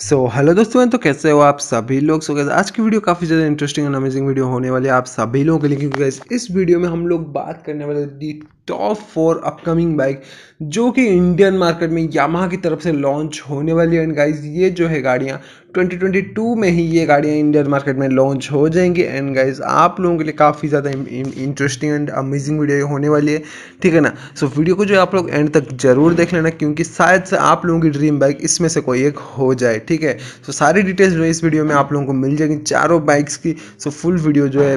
सो so, hello दोस्तों तो कैसे हो आप सभी लोग सो so, आज की वीडियो काफ़ी ज़्यादा इंटरेस्टिंग एंड अमेजिंग वीडियो होने वाली है आप सभी लोगों के लिए क्योंकि इस वीडियो में हम लोग बात करने वाले the top four upcoming bike जो कि इंडियन मार्केट में यामाहा की तरफ से लॉन्च होने वाली है एंड गाइज ये जो है गाड़ियाँ 2022 में ही ये गाड़ियाँ इंडियन मार्केट में लॉन्च हो जाएंगी एंड गाइज आप लोगों के लिए काफ़ी ज़्यादा इंटरेस्टिंग एंड अमेजिंग वीडियो होने वाली है ठीक है ना सो so, वीडियो को जो आप लोग एंड तक जरूर देख लेना क्योंकि शायद से आप लोगों की ड्रीम बाइक इसमें से कोई एक हो जाए ठीक है सो so, सारी डिटेल्स जो है इस वीडियो में आप लोगों को मिल जाएगी चारों बाइक्स की सो so, फुल वीडियो जो है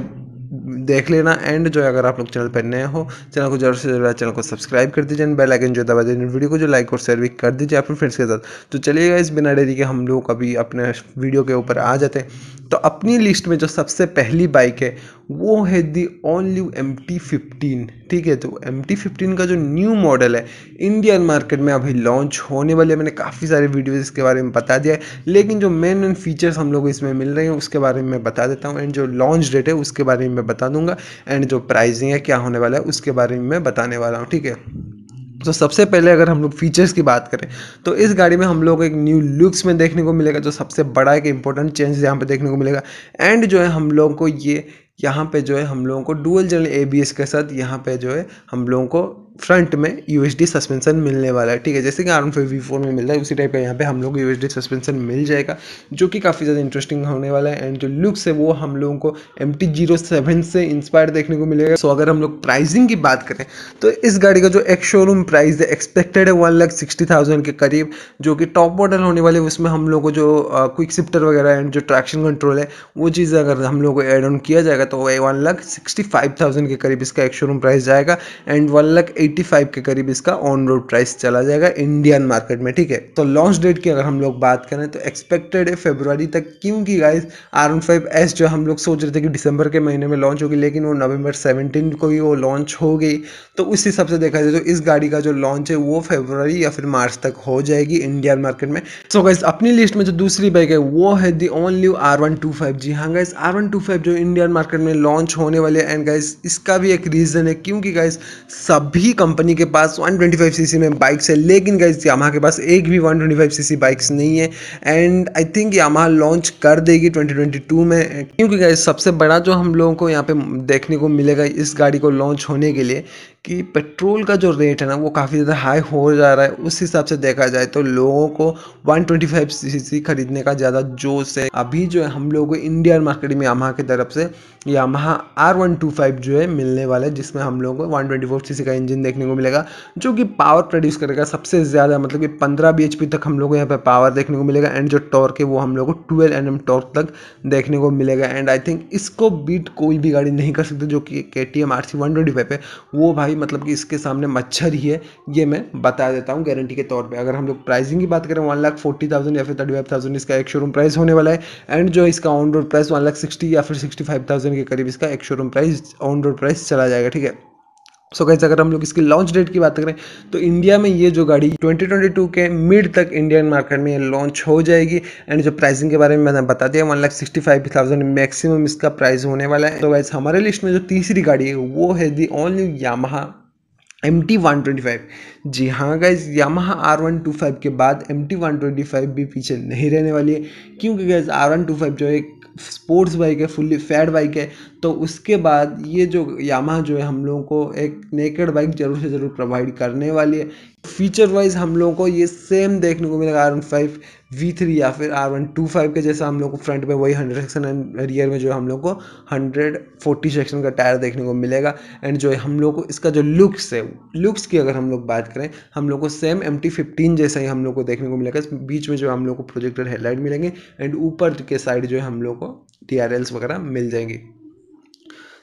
देख लेना एंड जो है अगर आप लोग चैनल पर नए हो चैनल को जरूर से जरूर चैनल को सब्सक्राइब कर दीजिए एंड बेल आइकन जो दबा दीजिए वीडियो को जो लाइक और शेयर भी कर दीजिए अपने फ्रेंड्स के साथ तो चलिएगा इस बिना डेरी के हम लोग अभी अपने वीडियो के ऊपर आ जाते हैं तो अपनी लिस्ट में जो सबसे पहली बाइक है वो है the only M T fifteen ठीक है तो एम टी फिफ्टीन का जो न्यू मॉडल है इंडियन मार्केट में अभी लॉन्च होने वाले मैंने काफ़ी सारे वीडियोज़ इसके बारे में बता दिया है लेकिन जो मेन मेन फीचर्स हम लोग इसमें मिल रहे हैं उसके बारे में मैं बता देता हूँ एंड जो लॉन्च डेट है उसके बारे में मैं बता दूंगा एंड जो प्राइजिंग है क्या होने वाला है उसके बारे में मैं बताने वाला हूँ ठीक है तो सबसे पहले अगर हम लोग फीचर्स की बात करें तो इस गाड़ी में हम लोग एक न्यू लुक्स में देखने को मिलेगा जो सबसे बड़ा एक इंपॉर्टेंट चेंज यहाँ पे देखने को मिलेगा एंड जो है हम लोगों को ये यहाँ पे जो है हम लोगों को dual channel A B S के साथ यहाँ पे जो है हम लोगों को फ्रंट में यू सस्पेंसन मिलने वाला है ठीक है जैसे कि आर फाइव वी फोर में मिल रहा है उसी टाइप का यहाँ पे हम लोग को यू सस्पेंसन मिल जाएगा जो कि काफ़ी ज़्यादा इंटरेस्टिंग होने वाला है एंड जो लुक्स है वो हम लोगों को एम टी जीरो सेवन से इंस्पायर देखने को मिलेगा सो so, अगर हम लोग प्राइसिंग की बात करें तो इस गाड़ी का जो एक शोरूम प्राइस है एक्सपेक्टेड है वन लाख सिक्सटी थाउजेंड के करीब जो कि टॉप मॉडल होने वाले उसमें हम लोग को जो क्विक सिप्टर वगैरह एंड जो ट्रैक्शन कंट्रोल है वो चीज़ अगर हम लोग को एड ऑन किया जाएगा तो one lakh sixty five thousand के करीब इसका एक शोरूम प्राइस जाएगा एंड वन लाख एट 85 के करीब इसका ऑन रोड प्राइस चला जाएगा इंडियन मार्केट में ठीक है तो लॉन्च डेट की अगर हम लोग बात करें तो एक्सपेक्टेड है फेब्रुआरी तक क्योंकि गाइस आर फाइव एस जो हम लोग सोच रहे थे कि दिसंबर के महीने में लॉन्च होगी लेकिन वो नवंबर 17 को ही वो लॉन्च हो गई तो उस हिसाब से देखा जाए तो इस गाड़ी का जो लॉन्च है वो फेब्रुआरी या फिर मार्च तक हो जाएगी इंडियन मार्केट में सो so गाइस अपनी लिस्ट में जो दूसरी बाइक है वो है the only R one two five जी हाँ guys R one two five जो इंडियन मार्केट में लॉन्च होने वाले एंड गाइज इसका भी एक रीज़न है क्योंकि गाइज सभी कंपनी के पास 125 सीसी में बाइक्स है लेकिन गाइज यामा के पास एक भी 125 सीसी बाइक्स नहीं है and I think Yamaha launch कर देगी 2022 में क्योंकि गाइज सबसे बड़ा जो हम लोगों को यहाँ पे देखने को मिलेगा इस गाड़ी को लॉन्च होने के लिए कि पेट्रोल का जो रेट है ना वो काफ़ी ज़्यादा हाई हो जा रहा है उस हिसाब से देखा जाए तो लोगों को 125 सीसी खरीदने का ज़्यादा जोश है अभी जो है हम लोगों को इंडियन मार्केट में यामा की तरफ से Yamaha R one two five जो है मिलने वाला है जिसमें हम लोगों को 124 सीसी का इंजन देखने को मिलेगा जो कि पावर प्रोड्यूस करेगा सबसे ज़्यादा मतलब कि पंद्रह बी तक हम लोग को यहाँ पर पावर देखने को मिलेगा एंड जो टॉर्क है वो हम लोग को ट्वेल्व एन एम टॉर्क तक देखने को मिलेगा एंड आई थिंक इसको बीट कोई भी गाड़ी नहीं कर सकती जो कि K T M R C one twenty five है वो भाई भाई मतलब कि इसके सामने मच्छर ही है ये मैं बता देता हूँ गारंटी के तौर पे अगर हम लोग प्राइसिंग की बात करें वन लाख फोर्टी थाउजेंड या फिर थर्टी फाइव थाउजेंड इसका एक शोरूम प्राइस होने वाला है एंड जो इसका on road price one lakh sixty या फिर सिक्सटी फाइव थाउजेंड के करीब इसका एक showroom price on road price चला जाएगा ठीक है सो कैसे अगर हम लोग इसकी लॉन्च डेट की बात करें तो इंडिया में ये जो गाड़ी 2022 के मिड तक इंडियन मार्केट में लॉन्च हो जाएगी एंड जो प्राइसिंग के बारे में मैंने बता दिया one lakh sixty five thousand maximum इसका प्राइस होने वाला है तो so हमारे लिस्ट में जो तीसरी गाड़ी है वो है the all new M T one twenty five जी हाँ guys Yamaha R one two five के बाद M T one twenty five भी पीछे नहीं रहने वाली है क्योंकि guys R one two five जो एक स्पोर्ट्स बाइक है फुल्ली फैट बाइक है तो उसके बाद ये जो यामा जो है हम लोगों को एक नेकेड बाइक ज़रूर से ज़रूर प्रोवाइड करने वाली है फीचर वाइज हम लोगों को ये सेम देखने को मिलेगा R one five V three या फिर आर वन टू फाइव के जैसा हम लोग को फ्रंट में वही हंड्रेड सेक्शन एंड रियर में जो हम लोग को हंड्रेड फोर्टी सेक्शन का टायर देखने को मिलेगा एंड जो हम लोग को इसका जो लुक्स है लुक्स की अगर हम लोग बात करें हम लोग को सेम एम टी फिफ्टीन जैसा ही हम लोग को देखने को मिलेगा बीच में जो हम लोग को प्रोजेक्टर हेडलाइट मिलेंगे एंड ऊपर के साइड जो है हम लोग को टी आर एल्स वगैरह मिल जाएंगी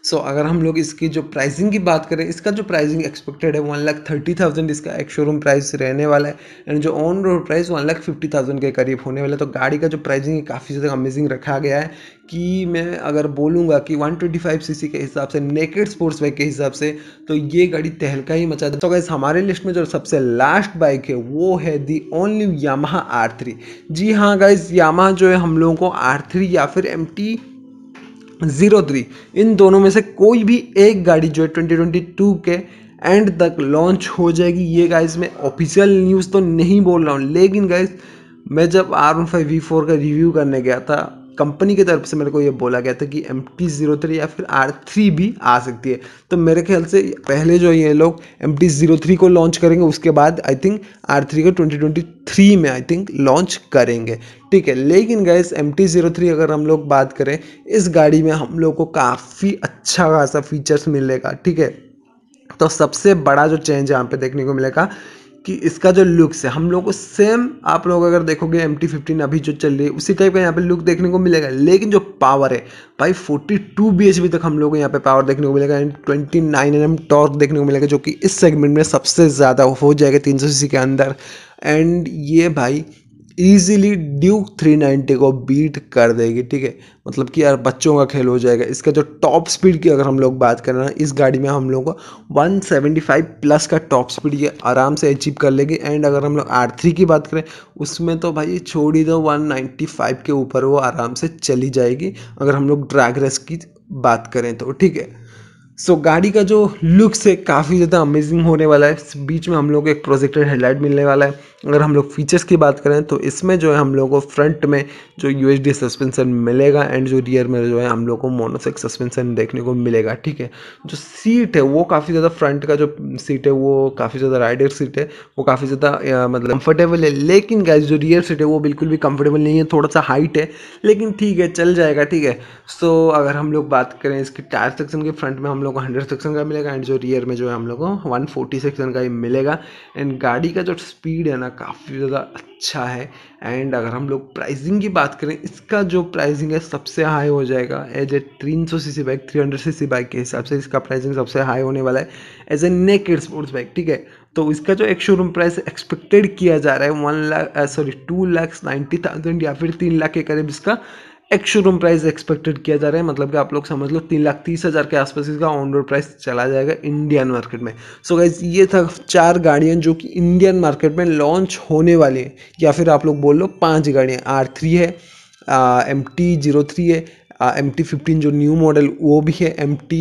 सो so, अगर हम लोग इसकी जो प्राइसिंग की बात करें इसका जो प्राइसिंग एक्सपेक्टेड है वन लाख थर्टी थाउजेंड इसका एक शोरूम प्राइस रहने वाला है एंड जो on road price one lakh fifty thousand के करीब होने वाला है तो गाड़ी का जो प्राइसिंग है काफ़ी ज़्यादा अमेजिंग रखा गया है कि मैं अगर बोलूँगा कि one twenty five C C के हिसाब से नेकेड स्पोर्ट्स बाइक के हिसाब से तो ये गाड़ी तहलका ही मचा दे तो गैस हमारे लिस्ट में जो सबसे लास्ट बाइक है वो है the only Yamaha R three जी हाँ गाइज़ यामा जो है हम लोगों को आर थ्री या फिर एम टी जीरो थ्री इन दोनों में से कोई भी एक गाड़ी जो है ट्वेंटी ट्वेंटी टू के एंड तक लॉन्च हो जाएगी ये गाइस मैं ऑफिशियल न्यूज़ तो नहीं बोल रहा हूँ लेकिन गाइस मैं जब R one five V four का रिव्यू करने गया था कंपनी की तरफ से मेरे को ये बोला गया था कि एम टी ज़ीरो थ्री या फिर आर थ्री भी आ सकती है तो मेरे ख्याल से पहले जो ये लोग एम टी ज़ीरो थ्री को लॉन्च करेंगे उसके बाद आई थिंक आर थ्री को ट्वेंटी ट्वेंटी थ्री में आई थिंक लॉन्च करेंगे ठीक है लेकिन guys M T zero three अगर हम लोग बात करें इस गाड़ी में हम लोग को काफ़ी अच्छा खासा फीचर्स मिलेगा ठीक है तो सबसे बड़ा जो चेंज यहाँ पे देखने को मिलेगा कि इसका जो लुक्स है हम लोग को सेम आप लोग अगर देखोगे एम टी फिफ्टीन अभी जो चल रही है उसी टाइप का यहाँ पे लुक देखने को मिलेगा लेकिन जो पावर है भाई forty two B H P तक हम लोग को यहाँ पे पावर देखने को मिलेगा and twenty nine N M torque देखने को मिलेगा जो कि इस सेगमेंट में सबसे ज़्यादा हो जाएगा तीन सौ सी के अंदर एंड ये भाई ईजिली ड्यूक 390 को बीट कर देगी ठीक है मतलब कि यार बच्चों का खेल हो जाएगा इसका जो टॉप स्पीड की अगर हम लोग बात करें ना इस गाड़ी में हम लोग को 175 प्लस का टॉप स्पीड ये आराम से अचीव कर लेगी एंड अगर हम लोग आर थ्री की बात करें उसमें तो भाई छोड़ ही दो 195 के ऊपर वो आराम से चली जाएगी अगर हम लोग ड्रैग रेस की बात करें तो ठीक है सो so, गाड़ी का जो लुक्स है काफ़ी ज़्यादा अमेजिंग होने वाला है बीच में हम लोग को एक प्रोजेक्टर हेडलाइट मिलने वाला है अगर हम लोग फीचर्स की बात करें तो इसमें जो है हम लोग को फ्रंट में जो यू सस्पेंसन मिलेगा एंड जो रियर में जो है हम लोग को मोनोसेक सस्पेंसन देखने को मिलेगा ठीक है जो सीट है वो काफ़ी ज़्यादा फ्रंट का जो सीट है वो काफ़ी ज़्यादा राइडर सीट है वो काफ़ी ज़्यादा मतलब कम्फर्टेबल है लेकिन गैस जो रियर सीट है वो बिल्कुल भी कम्फर्टेबल नहीं है थोड़ा सा हाइट है लेकिन ठीक है चल जाएगा ठीक है सो अगर हम लोग बात करें इसकी टायर सेक्शन के फ्रंट में हम लोग लोग को हंड्रेड सेक्शन का मिलेगा एंड जो रियर में जो है हम लोग को वन फोर्टी सेक्शन का ही मिलेगा एंड गाड़ी का जो स्पीड है ना काफ़ी ज़्यादा अच्छा है एंड अगर हम लोग प्राइसिंग की बात करें इसका जो प्राइसिंग है सबसे हाई हो जाएगा एज ए तीन सौ C C bike three hundred C bike के हिसाब से इसका प्राइसिंग सबसे हाई होने वाला है as a naked sports bike ठीक है तो इसका जो एक शोरूम प्राइस एक्सपेक्टेड किया जा रहा है one lakh sorry two lakh ninety thousand या फिर तीन लाख के करीब इसका एक शोरूम प्राइस एक्सपेक्टेड किया जा रहा है मतलब कि आप लोग समझ लो तीन लाख तीस हज़ार के आसपास इसका ऑन रोड प्राइस चला जाएगा इंडियन मार्केट में सो so गाइज ये था चार गाड़ियाँ जो कि इंडियन मार्केट में लॉन्च होने वाली है या फिर आप लोग बोल लो पाँच गाड़ियाँ आर थ्री है एम टी जीरो थ्री है एम टी फिफ्टीन जो न्यू मॉडल वो भी है M T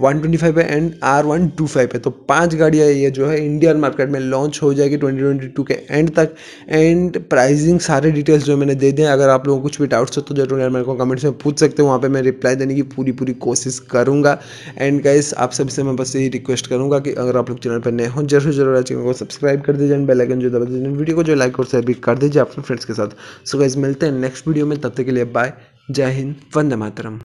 one twenty five है and R one two five है तो पांच गाड़ियाँ ये जो है इंडियन मार्केट में लॉन्च हो जाएगी ट्वेंटी ट्वेंटी टू के एंड तक एंड प्राइजिंग सारे डिटेल्स जो मैंने दे दें अगर आप लोगों को कुछ भी डाउट्स हो तो जरूर यार मेरे को कमेंट्स में पूछ सकते हो वहाँ पर मैं रिप्लाई देने की पूरी पूरी कोशिश करूँगा एंड गाइस आप सभी से मैं बस यही रिक्वेस्ट करूँगा कि अगर आप लोग चैनल पर नए हो जरूर जरूर चैनल को सब्सक्राइब कर दीजिए एंड बेलाइकन जो दबा दीजिए वीडियो को जो लाइक और शेयर भी कर दीजिए अपने फ्रेंड्स के साथ सो गाइज मिलते हैं नेक्स्ट वीडियो में तब तक के लिए बाय जय हिंद वंदे मातरम